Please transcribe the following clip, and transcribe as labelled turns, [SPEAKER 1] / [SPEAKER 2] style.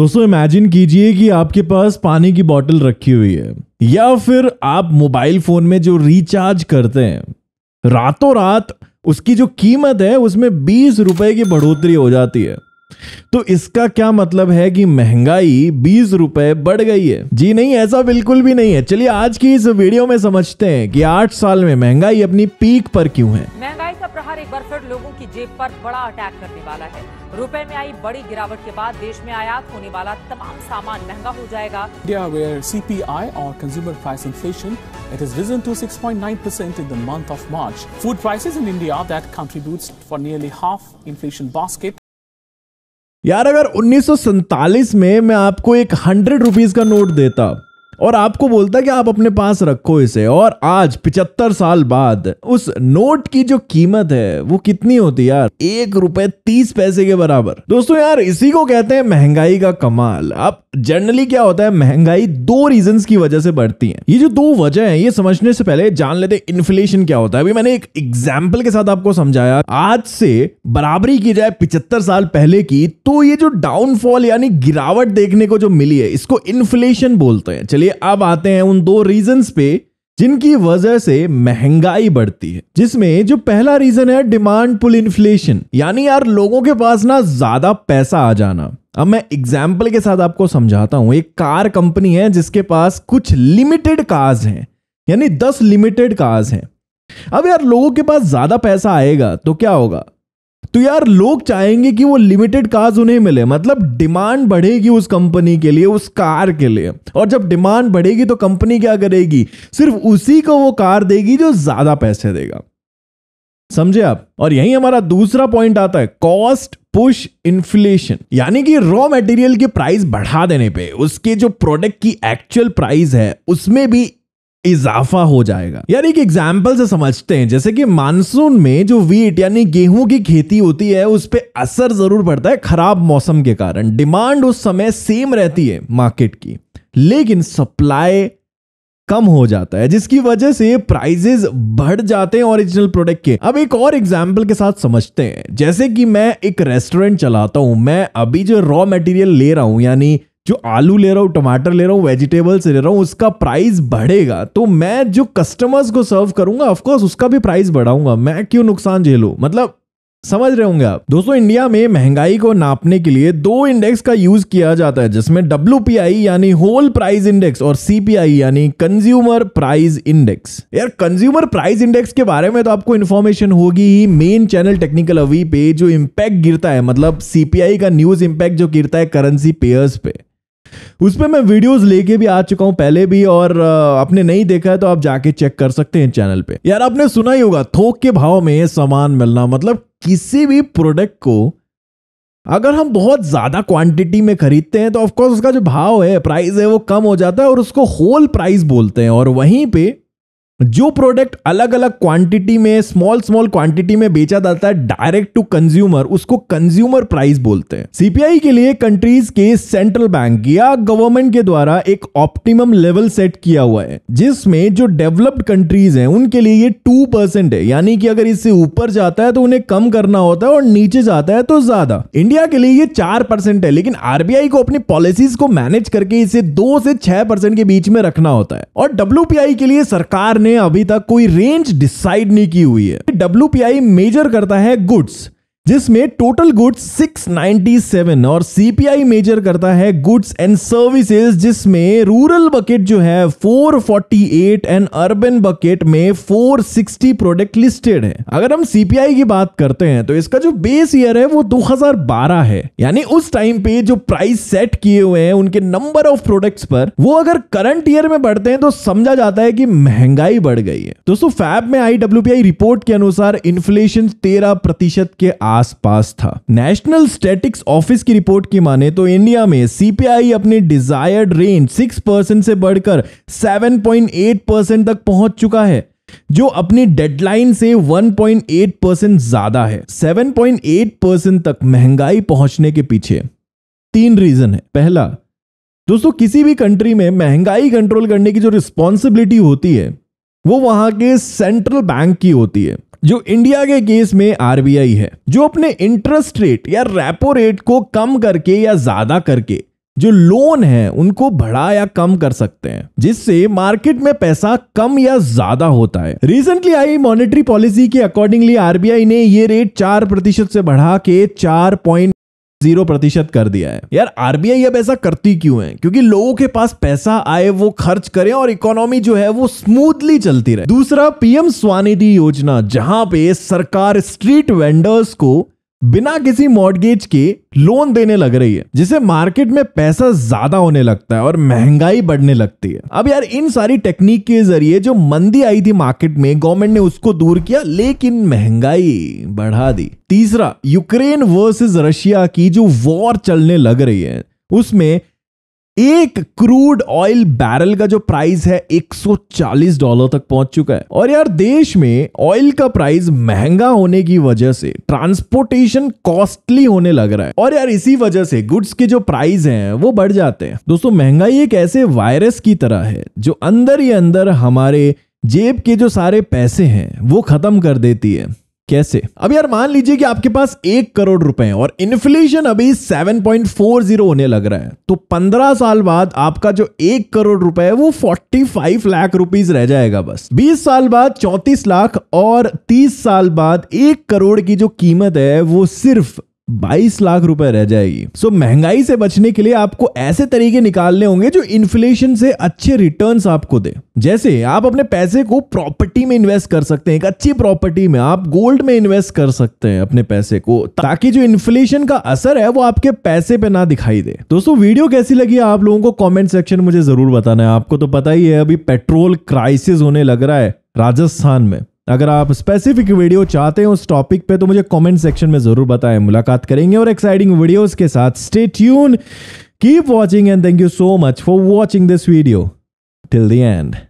[SPEAKER 1] दोस्तों इमेजिन कीजिए कि आपके पास पानी की बोतल रखी हुई है या फिर आप मोबाइल फोन में जो रिचार्ज करते हैं रातों रात उसकी जो कीमत है उसमें बीस रुपए की बढ़ोतरी हो जाती है तो इसका क्या मतलब है कि महंगाई बीस रुपए बढ़ गई है जी नहीं ऐसा बिल्कुल भी नहीं है चलिए आज की इस वीडियो में समझते हैं कि आठ साल में महंगाई अपनी पीक पर क्यों है महंगाई का प्रहार एक बार फिर लोगों की जेब पर बड़ा अटैक करने वाला है रुपए में आई बड़ी गिरावट के बाद देश में आयात होने वाला तमाम सामान महंगा हो जाएगा India where C P I और consumer price inflation it is risen to six point nine percent in the month of March food prices in India that contribute for nearly half inflation basket यार अगर उन्नीस में मैं आपको एक hundred rupees का note देता और आपको बोलता कि आप अपने पास रखो इसे और आज पिचहत्तर साल बाद उस नोट की जो कीमत है वो कितनी होती यार एक रुपए तीस पैसे के बराबर दोस्तों यार इसी को कहते हैं महंगाई का कमाल आप जनरली क्या होता है महंगाई दो रीजन की वजह से बढ़ती है ये जो दो वजह है ये समझने से पहले जान लेते इन्फ्लेशन क्या होता है अभी मैंने एक एग्जाम्पल के साथ आपको समझाया आज से बराबरी की जाए पिछहत्तर साल पहले की तो ये जो डाउनफॉल यानी गिरावट देखने को जो मिली है इसको इन्फ्लेशन बोलते हैं चलिए अब आते हैं उन दो रीजन पे जिनकी वजह से महंगाई बढ़ती है जिसमें जो पहला रीजन है डिमांड पुल इन्फ्लेशन यानी यार लोगों के पास ना ज्यादा पैसा आ जाना अब मैं एग्जाम्पल के साथ आपको समझाता हूं एक कार कंपनी है जिसके पास कुछ लिमिटेड कार्स हैं यानी दस लिमिटेड कार्स हैं अब यार लोगों के पास ज्यादा पैसा आएगा तो क्या होगा तो यार लोग चाहेंगे कि वो लिमिटेड कार्स उन्हें मिले मतलब डिमांड बढ़ेगी उस कंपनी के लिए उस कार के लिए और जब डिमांड बढ़ेगी तो कंपनी क्या करेगी सिर्फ उसी को वो कार देगी जो ज्यादा पैसे देगा समझे आप और यही हमारा दूसरा पॉइंट आता है कॉस्ट पुश इन्फ्लेशन यानी कि रॉ मटेरियल के प्राइस बढ़ा देने पे उसके जो प्रोडक्ट की एक्चुअल प्राइस है उसमें भी इजाफा हो जाएगा यानी एक एग्जाम्पल से समझते हैं जैसे कि मानसून में जो वीट यानी गेहूं की खेती होती है उस पर असर जरूर पड़ता है खराब मौसम के कारण डिमांड उस समय सेम रहती है मार्केट की लेकिन सप्लाई कम हो जाता है जिसकी वजह से प्राइजेस बढ़ जाते हैं ओरिजिनल प्रोडक्ट के अब एक और एग्जाम्पल के साथ समझते हैं जैसे कि मैं एक रेस्टोरेंट चलाता हूं मैं अभी जो रॉ मटेरियल ले रहा हूं यानी जो आलू ले रहा हूँ टमाटर ले रहा हूँ वेजिटेबल्स ले रहा हूँ उसका प्राइस बढ़ेगा तो मैं जो कस्टमर्स को सर्व करूंगा ऑफकोर्स उसका भी प्राइस बढ़ाऊंगा मैं क्यों नुकसान झेलू मतलब समझ रहे होंगे आप दोस्तों इंडिया में महंगाई को नापने के लिए दो इंडेक्स का यूज किया जाता है जिसमें डब्ल्यू यानी होल प्राइस इंडेक्स और सीपीआई यानी कंज्यूमर प्राइस इंडेक्स यार कंज्यूमर प्राइस इंडेक्स के बारे में तो आपको इन्फॉर्मेशन होगी ही मेन चैनल टेक्निकल अवी पे जो इम्पैक्ट गिरता है मतलब सीपीआई का न्यूज इम्पैक्ट जो गिरता है करेंसी पेयर्स पे उस पर मैं वीडियोस लेके भी आ चुका हूँ पहले भी और आपने नहीं देखा है तो आप जाके चेक कर सकते हैं चैनल पे यार आपने सुना ही होगा थोक के भाव में सामान मिलना मतलब किसी भी प्रोडक्ट को अगर हम बहुत ज़्यादा क्वांटिटी में खरीदते हैं तो ऑफकोर्स उसका जो भाव है प्राइस है वो कम हो जाता है और उसको होल प्राइस बोलते हैं और वहीं पे जो प्रोडक्ट अलग अलग क्वांटिटी में स्मॉल स्मॉल क्वांटिटी में बेचा जाता है डायरेक्ट टू कंज्यूमर उसको कंज्यूमर प्राइस बोलते हैं सीपीआई के लिए कंट्रीज के सेंट्रल बैंक या गवर्नमेंट के द्वारा एक ऑप्टिमम लेवल सेट किया हुआ है जिसमें जो डेवलप्ड कंट्रीज हैं उनके लिए ये टू परसेंट है यानी कि अगर इससे ऊपर जाता है तो उन्हें कम करना होता है और नीचे जाता है तो ज्यादा इंडिया के लिए ये चार परसेंट है लेकिन आरबीआई को अपनी पॉलिसीज को मैनेज करके इसे दो से छह परसेंट के बीच में रखना होता है और डब्ल्यू के लिए सरकार ने ने अभी तक कोई रेंज डिसाइड नहीं की हुई है डब्ल्यू मेजर करता है गुड्स जिसमें टोटल गुड्स 697 और सीपीआई मेजर करता है गुड्स एंड सर्विसेज जिसमें रूरल बकेट जो है 448 एंड अर्बन बकेट में 460 प्रोडक्ट लिस्टेड है अगर हम सीपीआई की बात करते हैं तो इसका जो बेस ईयर है वो 2012 है यानी उस टाइम पे जो प्राइस सेट किए हुए हैं उनके नंबर ऑफ प्रोडक्ट्स पर वो अगर करंट ईयर में बढ़ते हैं तो समझा जाता है कि महंगाई बढ़ गई है दोस्तों फैब में आईडब्ल्यूपीआई रिपोर्ट के अनुसार इन्फ्लेशन तेरह प्रतिशत के आसपास था नेशनल स्टेटिक्स ऑफिस की रिपोर्ट की माने तो इंडिया में सीपीआई अपने डिजायर्ड रेंज सिक्स परसेंट से बढ़कर सेवन पॉइंट एट परसेंट तक पहुंच चुका है जो अपनी डेडलाइन से 1.8 परसेंट ज्यादा है 7.8 परसेंट तक महंगाई पहुंचने के पीछे तीन रीजन है पहला दोस्तों किसी भी कंट्री में महंगाई कंट्रोल करने की जो रिस्पॉन्सिबिलिटी होती है वो वहां के सेंट्रल बैंक की होती है जो इंडिया के केस में आरबीआई है जो अपने इंटरेस्ट रेट या रेपो रेट को कम करके या ज्यादा करके जो लोन है उनको बढ़ा या कम कर सकते हैं जिससे मार्केट में पैसा कम या ज्यादा होता है रिसेंटली आई मॉनेटरी पॉलिसी के अकॉर्डिंगली आरबीआई ने ये रेट चार प्रतिशत से बढ़ा के चार पॉइंट जीरो प्रतिशत कर दिया है यार आरबीआई अब ऐसा करती क्यों है क्योंकि लोगों के पास पैसा आए वो खर्च करें और इकोनॉमी जो है वो स्मूथली चलती रहे दूसरा पीएम स्वानिधि योजना जहां पे सरकार स्ट्रीट वेंडर्स को बिना किसी मॉडगेज के लोन देने लग रही है जिसे मार्केट में पैसा ज्यादा होने लगता है और महंगाई बढ़ने लगती है अब यार इन सारी टेक्निक के जरिए जो मंदी आई थी मार्केट में गवर्नमेंट ने उसको दूर किया लेकिन महंगाई बढ़ा दी तीसरा यूक्रेन वर्सेस रशिया की जो वॉर चलने लग रही है उसमें एक क्रूड ऑयल बैरल का जो प्राइस है 140 डॉलर तक पहुंच चुका है और यार देश में ऑयल का प्राइस महंगा होने की वजह से ट्रांसपोर्टेशन कॉस्टली होने लग रहा है और यार इसी वजह से गुड्स के जो प्राइस हैं वो बढ़ जाते हैं दोस्तों महंगाई एक ऐसे वायरस की तरह है जो अंदर ही अंदर हमारे जेब के जो सारे पैसे हैं वो खत्म कर देती है कैसे अब यार मान लीजिए कि आपके पास एक करोड़ रुपए हैं और इन्फ्लेशन अभी 7.40 होने लग रहा है तो 15 साल बाद आपका जो एक करोड़ रुपए है वो 45 लाख रुपीस रह जाएगा बस 20 साल बाद 34 लाख और 30 साल बाद एक करोड़ की जो कीमत है वो सिर्फ 22 लाख रुपए रह जाएगी सो so, महंगाई से बचने के लिए आपको ऐसे तरीके निकालने होंगे जो इन्फ्लेशन से अच्छे रिटर्न्स आपको दे जैसे आप अपने पैसे को प्रॉपर्टी में इन्वेस्ट कर सकते हैं एक अच्छी प्रॉपर्टी में आप गोल्ड में इन्वेस्ट कर सकते हैं अपने पैसे को ताकि जो इन्फ्लेशन का असर है वो आपके पैसे पे ना दिखाई दे दोस्तों वीडियो कैसी लगी आप लोगों को कॉमेंट सेक्शन मुझे जरूर बताना है आपको तो पता ही है अभी पेट्रोल क्राइसिस होने लग रहा है राजस्थान में अगर आप स्पेसिफिक वीडियो चाहते हो उस टॉपिक पे तो मुझे कमेंट सेक्शन में जरूर बताएं मुलाकात करेंगे और एक्साइटिंग वीडियोस के साथ stay tune keep watching and thank you so much for watching this video till the and